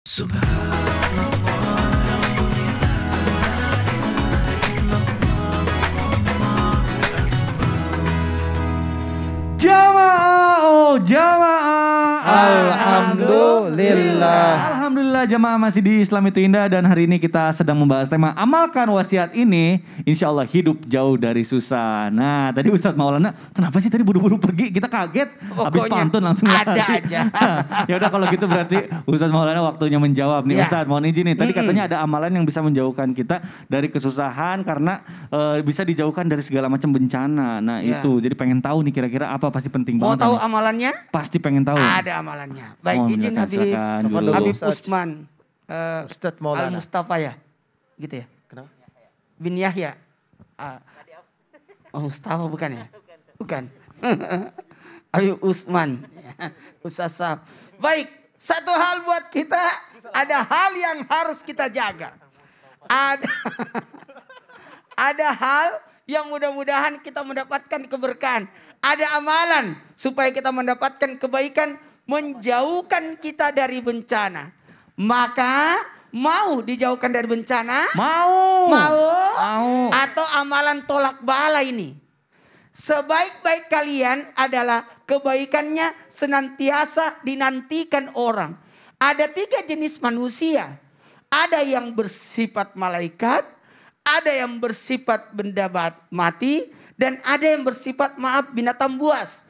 Jamaah oh jamaah Alhamdulillah Alhamdulillah jemaah masih di Islam itu indah dan hari ini kita sedang membahas tema amalkan wasiat ini insya Allah hidup jauh dari susah. Nah tadi Ustadz Maulana kenapa sih tadi buru-buru pergi kita kaget Pokoknya habis pantun langsung ada lari. aja. ya udah kalau gitu berarti Ustadz Maulana waktunya menjawab nih ya. Ustadz mohon izin nih tadi mm katanya ada amalan yang bisa menjauhkan kita dari kesusahan karena e, bisa dijauhkan dari segala macam bencana. Nah ya. itu jadi pengen tahu nih kira-kira apa pasti penting banget. Mau tahu amalannya? Pasti pengen tahu. Ada amalannya. Baik oh, izin Habib. Habib Utsman uh, eh, Ustaz Maulana. Al Mustafa ya, gitu ya. Kenapa? Bin Yahya. Uh, oh Mustafa bukan ya? Bukan. Ayo Usman, Usasaf. Baik, satu hal buat kita ada hal yang harus kita jaga. Ada ada hal yang mudah-mudahan kita mendapatkan keberkahan. Ada amalan supaya kita mendapatkan kebaikan, menjauhkan kita dari bencana. Maka mau dijauhkan dari bencana? Mau. Mau? Mau. Atau amalan tolak bala ini? Sebaik-baik kalian adalah kebaikannya senantiasa dinantikan orang. Ada tiga jenis manusia. Ada yang bersifat malaikat, ada yang bersifat benda mati, dan ada yang bersifat maaf binatang buas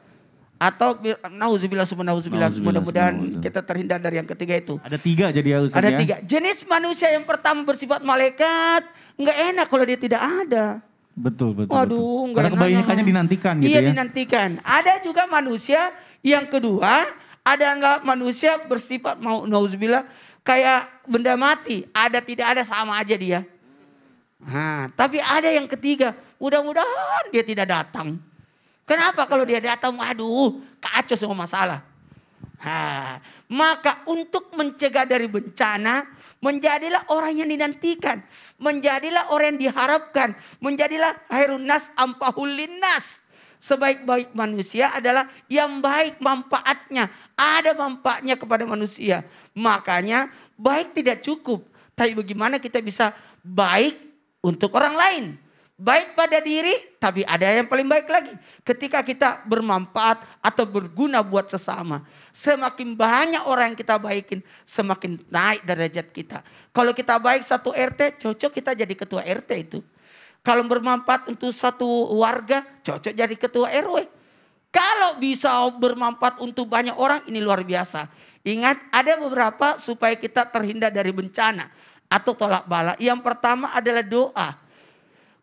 atau nauzubillah subhanallah mudah-mudahan kita terhindar dari yang ketiga itu. Ada tiga jadi ya Ustaz Ada ya? tiga. Jenis manusia yang pertama bersifat malaikat nggak enak kalau dia tidak ada. Betul betul. Waduh, betul. Karena kebanyakannya ya. dinantikan gitu iya, ya. Iya dinantikan. Ada juga manusia yang kedua, ada nggak manusia bersifat mau nauzubillah kayak benda mati, ada tidak ada sama aja dia. Nah, tapi ada yang ketiga, mudah-mudahan dia tidak datang. Kenapa kalau dia datang, waduh kacau semua masalah. Ha, maka untuk mencegah dari bencana, menjadilah orang yang dinantikan, menjadilah orang yang diharapkan, menjadilah khairun nas ampahul Sebaik-baik manusia adalah yang baik manfaatnya, ada manfaatnya kepada manusia. Makanya baik tidak cukup, tapi bagaimana kita bisa baik untuk orang lain? baik pada diri, tapi ada yang paling baik lagi. Ketika kita bermanfaat atau berguna buat sesama. Semakin banyak orang yang kita baikin, semakin naik derajat kita. Kalau kita baik satu RT, cocok kita jadi ketua RT itu. Kalau bermanfaat untuk satu warga, cocok jadi ketua RW. Kalau bisa bermanfaat untuk banyak orang, ini luar biasa. Ingat, ada beberapa supaya kita terhindar dari bencana atau tolak bala. Yang pertama adalah doa.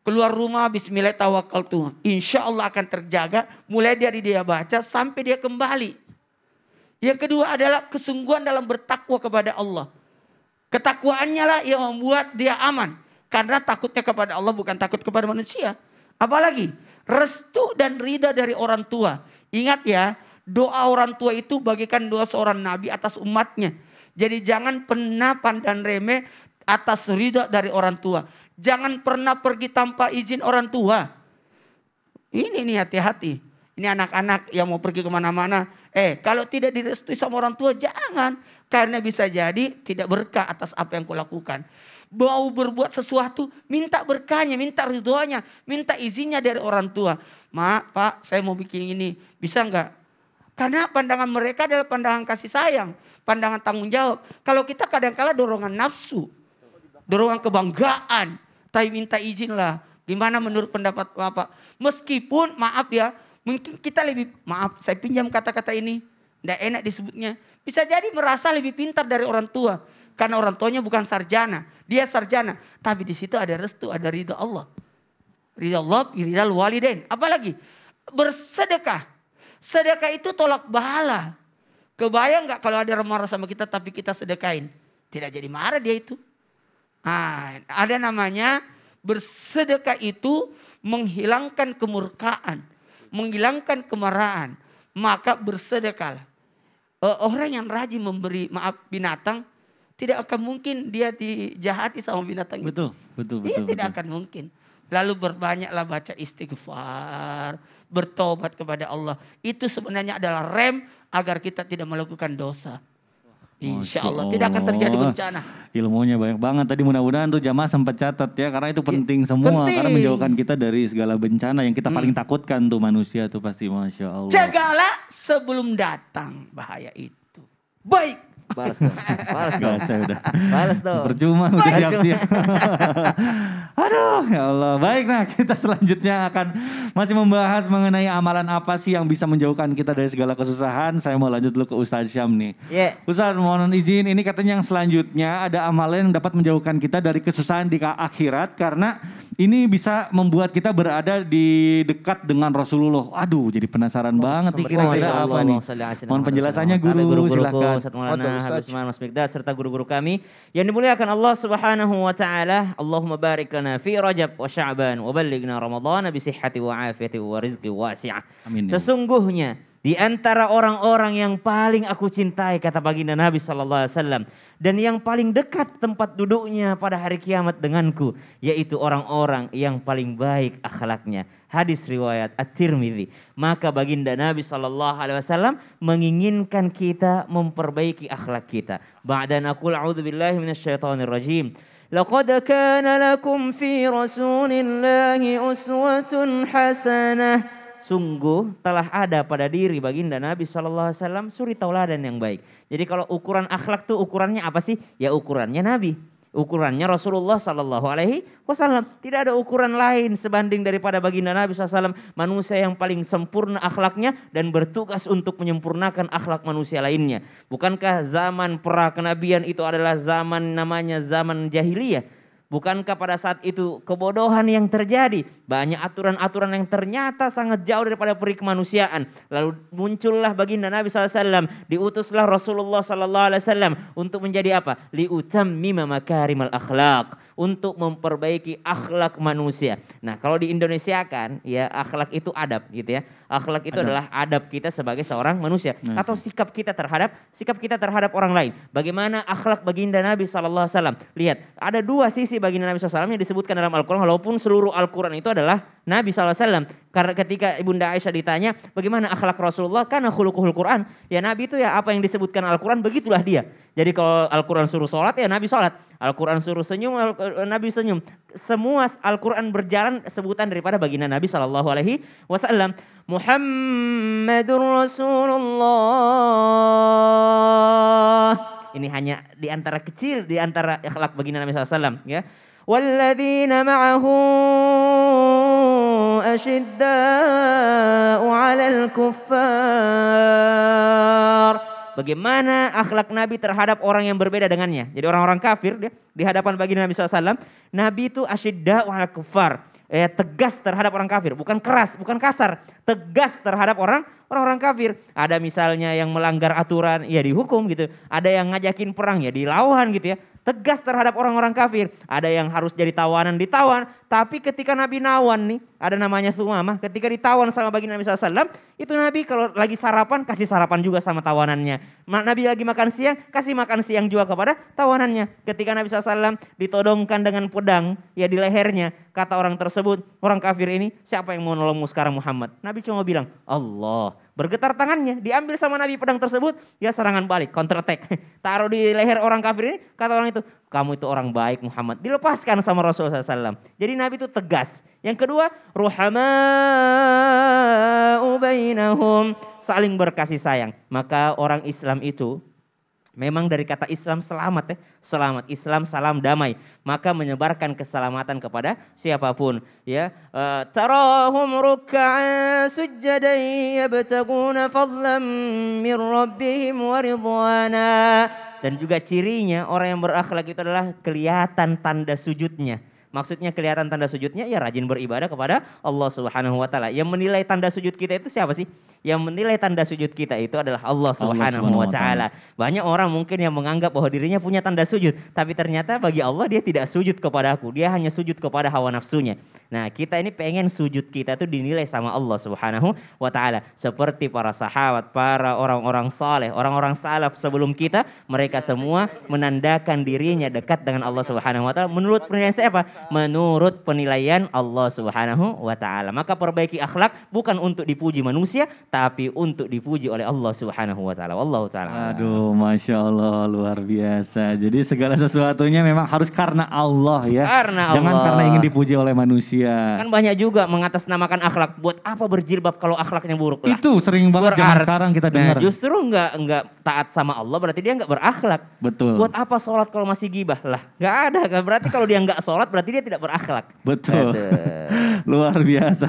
Keluar rumah bismillah tawakal Tuhan. Insya Allah akan terjaga mulai dari dia baca sampai dia kembali. Yang kedua adalah kesungguhan dalam bertakwa kepada Allah. Ketakwaannya lah yang membuat dia aman. Karena takutnya kepada Allah bukan takut kepada manusia. Apalagi restu dan rida dari orang tua. Ingat ya, doa orang tua itu bagikan doa seorang nabi atas umatnya. Jadi jangan pernah pandang remeh atas ridha dari orang tua. Jangan pernah pergi tanpa izin orang tua. Ini nih hati-hati. Ini anak-anak yang mau pergi kemana-mana. Eh kalau tidak direstui sama orang tua jangan. Karena bisa jadi tidak berkah atas apa yang kulakukan. Bau berbuat sesuatu minta berkahnya, minta ridhonya, minta izinnya dari orang tua. maaf pak saya mau bikin ini. Bisa enggak? Karena pandangan mereka adalah pandangan kasih sayang, pandangan tanggung jawab. Kalau kita kadang-kala dorongan nafsu, dorongan kebanggaan. Tapi minta izinlah. Gimana menurut pendapat Bapak? Meskipun maaf ya, mungkin kita lebih maaf saya pinjam kata-kata ini. Tidak enak disebutnya. Bisa jadi merasa lebih pintar dari orang tua. Karena orang tuanya bukan sarjana. Dia sarjana. Tapi di situ ada restu, ada ridho Allah. Ridho Allah, ridho walidain. Apalagi bersedekah. Sedekah itu tolak bahala. Kebayang nggak kalau ada orang marah sama kita tapi kita sedekain? Tidak jadi marah dia itu. Nah, ada namanya bersedekah itu menghilangkan kemurkaan, menghilangkan kemarahan. Maka bersedekahlah. Eh, orang yang rajin memberi maaf binatang tidak akan mungkin dia dijahati sama binatang. Betul, itu. betul, betul. Dia betul, tidak akan mungkin. Lalu berbanyaklah baca istighfar, bertobat kepada Allah. Itu sebenarnya adalah rem agar kita tidak melakukan dosa. Insya Allah tidak akan terjadi bencana. Ilmunya banyak banget tadi mudah-mudahan tuh jamaah sempat catat ya karena itu iya. penting ya, semua penting. karena menjauhkan kita dari segala bencana yang kita hmm. paling takutkan tuh manusia tuh pasti masya Allah. Jagalah sebelum datang bahaya itu. Baik Balas dong. Balas dong. Balas udah. Balas dong. Percuma udah siap-siap. Aduh, ya Allah. Baik nah, kita selanjutnya akan masih membahas mengenai amalan apa sih yang bisa menjauhkan kita dari segala kesusahan. Saya mau lanjut dulu ke Ustaz Syam nih. Yeah. Ustaz, mohon izin. Ini katanya yang selanjutnya ada amalan yang dapat menjauhkan kita dari kesusahan di akhirat karena ini bisa membuat kita berada di dekat dengan Rasulullah. Aduh, jadi penasaran oh, banget nih kira-kira apa nih. Mohon penjelasannya guru, guru, silahkan. Habsman Mas Mikdad serta guru-guru kami yang dimuliakan Allah Subhanahu wa taala. Allahumma barik lana fi Rajab wa Sya'ban wa ballighna Ramadan bi sihhati wa afiyati wa rizqi wasi'ah. Ya Sesungguhnya di antara orang-orang yang paling aku cintai kata baginda Nabi saw. Alaihi Wasallam dan yang paling dekat tempat duduknya pada hari kiamat denganku yaitu orang-orang yang paling baik akhlaknya. Hadis riwayat At-Tirmidzi. Maka baginda Nabi saw. Alaihi Wasallam menginginkan kita memperbaiki akhlak kita. Ba'dan aku al-shaytanir rajim. لقد كان لكم في رسول الله أسوة Sungguh telah ada pada diri baginda Nabi SAW suri tauladan yang baik. Jadi kalau ukuran akhlak tuh ukurannya apa sih? Ya ukurannya Nabi. Ukurannya Rasulullah Shallallahu Alaihi Wasallam tidak ada ukuran lain sebanding daripada baginda Nabi SAW manusia yang paling sempurna akhlaknya dan bertugas untuk menyempurnakan akhlak manusia lainnya. Bukankah zaman pra kenabian itu adalah zaman namanya zaman jahiliyah? Bukankah pada saat itu kebodohan yang terjadi? Banyak aturan-aturan yang ternyata sangat jauh daripada peri kemanusiaan. Lalu muncullah baginda Nabi SAW. Diutuslah Rasulullah SAW untuk menjadi apa? Liutammima makarimal akhlak. Untuk memperbaiki akhlak manusia. Nah kalau di Indonesia kan ya akhlak itu adab gitu ya. Akhlak itu adab. adalah adab kita sebagai seorang manusia. Nah, Atau sikap kita terhadap sikap kita terhadap orang lain. Bagaimana akhlak baginda Nabi SAW. Lihat ada dua sisi baginda Nabi SAW yang disebutkan dalam Al-Quran. Walaupun seluruh Al-Quran itu ada adalah Nabi SAW. Karena ketika Ibunda Aisyah ditanya bagaimana akhlak Rasulullah karena khulukuhul Quran. Ya Nabi itu ya apa yang disebutkan Al-Quran begitulah dia. Jadi kalau Al-Quran suruh sholat ya Nabi sholat. Al-Quran suruh senyum eh, Nabi senyum. Semua Al-Quran berjalan sebutan daripada baginda Nabi SAW. Alaihi Wasallam. Muhammadur Rasulullah. Ini hanya di antara kecil, di antara akhlak baginda Nabi SAW. Ya. Walladzina ma'ahu bagaimana akhlak Nabi terhadap orang yang berbeda dengannya. Jadi orang-orang kafir dia, di hadapan baginda Nabi SAW, Nabi itu asyidda wa kufar eh, tegas terhadap orang kafir, bukan keras, bukan kasar, tegas terhadap orang orang-orang kafir. Ada misalnya yang melanggar aturan ya dihukum gitu, ada yang ngajakin perang ya dilawan gitu ya. Tegas terhadap orang-orang kafir, ada yang harus jadi tawanan ditawan, tapi ketika Nabi Nawan nih ada namanya Sumamah. Ketika ditawan sama baginda Nabi SAW, itu Nabi kalau lagi sarapan, kasih sarapan juga sama tawanannya. Nabi lagi makan siang, kasih makan siang juga kepada tawanannya. Ketika Nabi SAW ditodongkan dengan pedang, ya di lehernya, kata orang tersebut, orang kafir ini, siapa yang mau nolongmu sekarang Muhammad? Nabi cuma bilang, Allah. Bergetar tangannya, diambil sama Nabi pedang tersebut, ya serangan balik, counter attack. Taruh di leher orang kafir ini, kata orang itu, kamu itu orang baik Muhammad. Dilepaskan sama Rasulullah SAW. Jadi Nabi itu tegas. Yang kedua, ruhama'u bainahum. Saling berkasih sayang. Maka orang Islam itu memang dari kata Islam selamat ya. Selamat Islam salam damai. Maka menyebarkan keselamatan kepada siapapun ya. Eh, tarahum ruk'an sujjadai yabtaguna fadlam min rabbihim wa dan juga cirinya orang yang berakhlak itu adalah kelihatan tanda sujudnya. Maksudnya kelihatan tanda sujudnya ya rajin beribadah kepada Allah Subhanahu wa taala. Yang menilai tanda sujud kita itu siapa sih? Yang menilai tanda sujud kita itu adalah Allah Subhanahu wa taala. Banyak orang mungkin yang menganggap bahwa dirinya punya tanda sujud, tapi ternyata bagi Allah dia tidak sujud kepada aku. Dia hanya sujud kepada hawa nafsunya. Nah, kita ini pengen sujud kita itu dinilai sama Allah Subhanahu wa taala seperti para sahabat, para orang-orang saleh, orang-orang salaf sebelum kita, mereka semua menandakan dirinya dekat dengan Allah Subhanahu wa taala menurut penilaian siapa? menurut penilaian Allah Subhanahu wa taala. Maka perbaiki akhlak bukan untuk dipuji manusia tapi untuk dipuji oleh Allah Subhanahu wa taala. Allah taala. Aduh, Masya Allah luar biasa. Jadi segala sesuatunya memang harus karena Allah ya. Karena Allah Jangan karena ingin dipuji oleh manusia. Kan banyak juga mengatasnamakan akhlak. Buat apa berjilbab kalau akhlaknya buruk lah. Itu sering banget Berart. zaman sekarang kita nah, dengar. Nah, justru nggak nggak taat sama Allah berarti dia nggak berakhlak. Betul. Buat apa sholat kalau masih gibah lah? Nggak ada kan? Berarti kalau dia nggak sholat berarti berarti dia tidak berakhlak. Betul. Gitu. Luar biasa.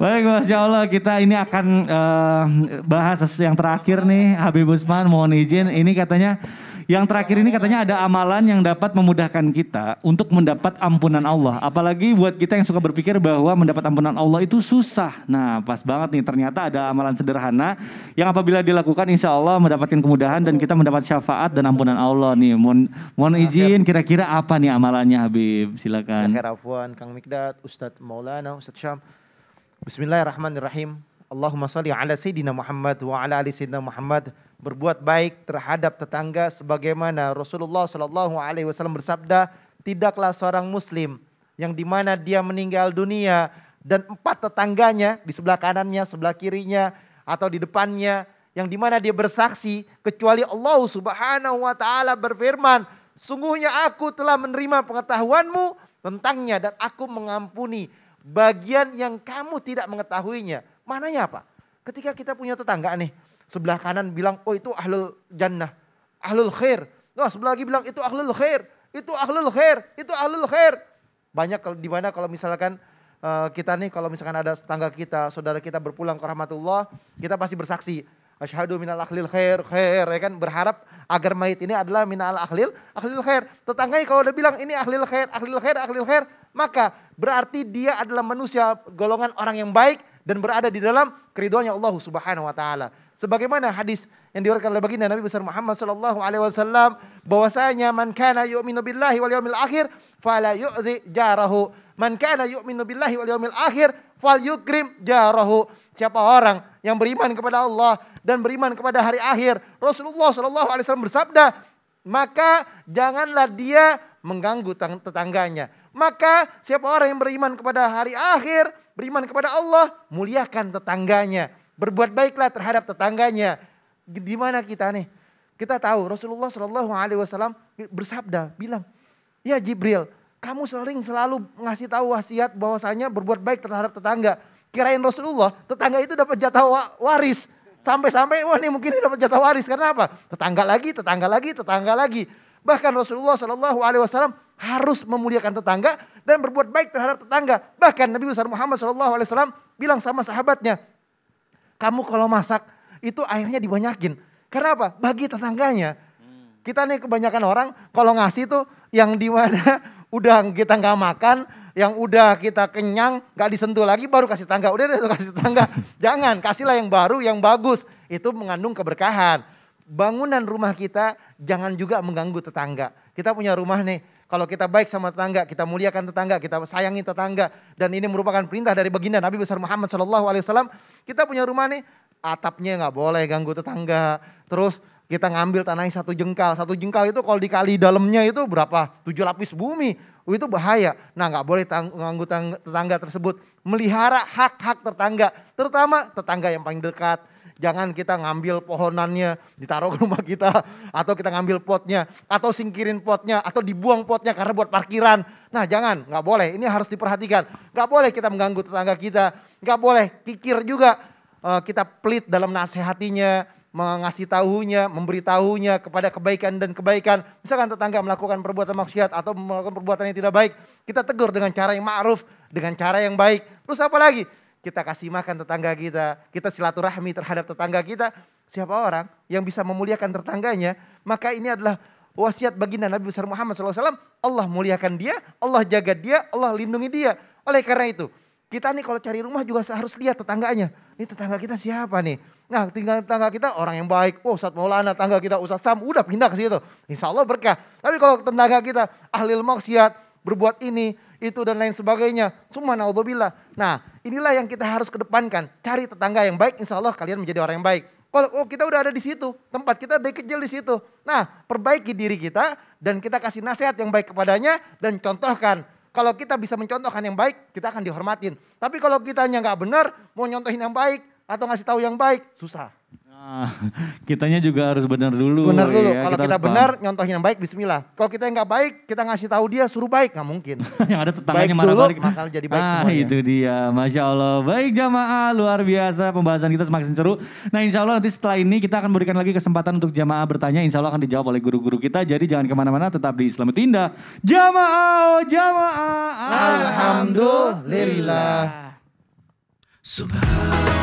Baik, Masya Allah kita ini akan uh, bahas yang terakhir nih Habib Usman mohon izin ini katanya yang terakhir ini katanya ada amalan yang dapat memudahkan kita untuk mendapat ampunan Allah. Apalagi buat kita yang suka berpikir bahwa mendapat ampunan Allah itu susah. Nah pas banget nih ternyata ada amalan sederhana yang apabila dilakukan insya Allah mendapatkan kemudahan dan kita mendapat syafaat dan ampunan Allah nih. Mohon, mohon nah, izin kira-kira apa nih amalannya Habib? Silakan. Ya, Kang Mikdad, Ustadz Maulana, Ustadz Syam. Bismillahirrahmanirrahim. Allahumma salli ala Sayyidina Muhammad wa ala ali Sayyidina Muhammad. Berbuat baik terhadap tetangga sebagaimana Rasulullah Shallallahu alaihi wasallam bersabda, tidaklah seorang muslim yang dimana dia meninggal dunia dan empat tetangganya di sebelah kanannya, sebelah kirinya atau di depannya yang dimana dia bersaksi kecuali Allah Subhanahu wa taala berfirman, sungguhnya aku telah menerima pengetahuanmu tentangnya dan aku mengampuni bagian yang kamu tidak mengetahuinya Mananya apa? Ketika kita punya tetangga nih, sebelah kanan bilang, oh itu ahlul jannah, ahlul khair. Nah sebelah lagi bilang itu ahlul khair, itu ahlul khair, itu ahlul khair. Banyak di mana kalau misalkan uh, kita nih kalau misalkan ada tetangga kita, saudara kita berpulang ke rahmatullah, kita pasti bersaksi. Asyhadu minal ahlil khair, khair ya kan berharap agar mayit ini adalah minal akhlil, akhlil khair. Tetangganya kalau udah bilang ini akhlil khair, akhlil khair, akhlil khair, maka berarti dia adalah manusia golongan orang yang baik dan berada di dalam keriduannya Allah Subhanahu wa taala. Sebagaimana hadis yang diriwayatkan oleh baginda Nabi besar Muhammad sallallahu alaihi wasallam bahwasanya man kana yu'minu billahi wal yaumil akhir fala yu'dhi jarahu. Man kana yu'minu billahi wal yaumil akhir fal yukrim jarahu. Siapa orang yang beriman kepada Allah dan beriman kepada hari akhir, Rasulullah sallallahu alaihi wasallam bersabda, maka janganlah dia mengganggu tetangganya. Maka siapa orang yang beriman kepada hari akhir, beriman kepada Allah, muliakan tetangganya, berbuat baiklah terhadap tetangganya. Di mana kita nih? Kita tahu Rasulullah Shallallahu Alaihi Wasallam bersabda, bilang, ya Jibril, kamu sering selalu ngasih tahu wasiat bahwasanya berbuat baik terhadap tetangga. Kirain Rasulullah, tetangga itu dapat jatah waris. Sampai-sampai, wah ini mungkin dapat jatah waris. Karena apa? Tetangga lagi, tetangga lagi, tetangga lagi. Bahkan Rasulullah Shallallahu Alaihi Wasallam harus memuliakan tetangga dan berbuat baik terhadap tetangga. Bahkan Nabi besar Muhammad SAW bilang sama sahabatnya, kamu kalau masak itu airnya dibanyakin. apa Bagi tetangganya. Kita nih kebanyakan orang kalau ngasih tuh yang di mana udah kita nggak makan, yang udah kita kenyang, nggak disentuh lagi baru kasih tangga. Udah deh kasih tangga. Jangan, kasihlah yang baru, yang bagus. Itu mengandung keberkahan. Bangunan rumah kita jangan juga mengganggu tetangga. Kita punya rumah nih, kalau kita baik sama tetangga, kita muliakan tetangga, kita sayangi tetangga. Dan ini merupakan perintah dari baginda Nabi besar Muhammad SAW. Kita punya rumah nih, atapnya nggak boleh ganggu tetangga. Terus kita ngambil tanahnya satu jengkal. Satu jengkal itu kalau dikali dalamnya itu berapa? Tujuh lapis bumi. Oh, itu bahaya. Nah nggak boleh ganggu tetangga tersebut. Melihara hak-hak tetangga. Terutama tetangga yang paling dekat Jangan kita ngambil pohonannya ditaruh ke rumah kita atau kita ngambil potnya atau singkirin potnya atau dibuang potnya karena buat parkiran. Nah jangan, nggak boleh. Ini harus diperhatikan. Nggak boleh kita mengganggu tetangga kita. Nggak boleh kikir juga. Eh, kita pelit dalam nasihatinya, mengasih tahunya, memberitahunya kepada kebaikan dan kebaikan. Misalkan tetangga melakukan perbuatan maksiat atau melakukan perbuatan yang tidak baik, kita tegur dengan cara yang ma'ruf, dengan cara yang baik. Terus apa lagi? kita kasih makan tetangga kita, kita silaturahmi terhadap tetangga kita, siapa orang yang bisa memuliakan tetangganya, maka ini adalah wasiat baginda Nabi besar Muhammad SAW. Allah muliakan dia, Allah jaga dia, Allah lindungi dia. Oleh karena itu, kita nih kalau cari rumah juga harus lihat tetangganya. Ini tetangga kita siapa nih? Nah, tinggal tetangga kita orang yang baik. Oh, Ustaz Maulana, tetangga kita Ustaz Sam, udah pindah ke situ. Insya Allah berkah. Tapi kalau tetangga kita ahli maksiat, berbuat ini, itu dan lain sebagainya. Semua naudzubillah. Nah inilah yang kita harus kedepankan. Cari tetangga yang baik insya Allah kalian menjadi orang yang baik. Kalau oh, kita udah ada di situ, tempat kita dari kecil di situ. Nah perbaiki diri kita dan kita kasih nasihat yang baik kepadanya dan contohkan. Kalau kita bisa mencontohkan yang baik, kita akan dihormatin. Tapi kalau kita nggak benar, mau nyontohin yang baik atau ngasih tahu yang baik, susah. Nah, kitanya juga harus benar dulu. Benar dulu. Ya, Kalau kita, kita benar, nyontohin yang baik, Bismillah. Kalau kita nggak baik, kita ngasih tahu dia suruh baik, nggak mungkin. yang ada tetangganya baik marah balik. Makanya jadi baik ah, semuanya. Itu dia, masya Allah. Baik jamaah, luar biasa pembahasan kita semakin seru. Nah, insya Allah nanti setelah ini kita akan berikan lagi kesempatan untuk jamaah bertanya. Insya Allah akan dijawab oleh guru-guru kita. Jadi jangan kemana-mana, tetap di Islam Tinda. Jamaah, oh, jamaah. Alhamdulillah. Subhanallah.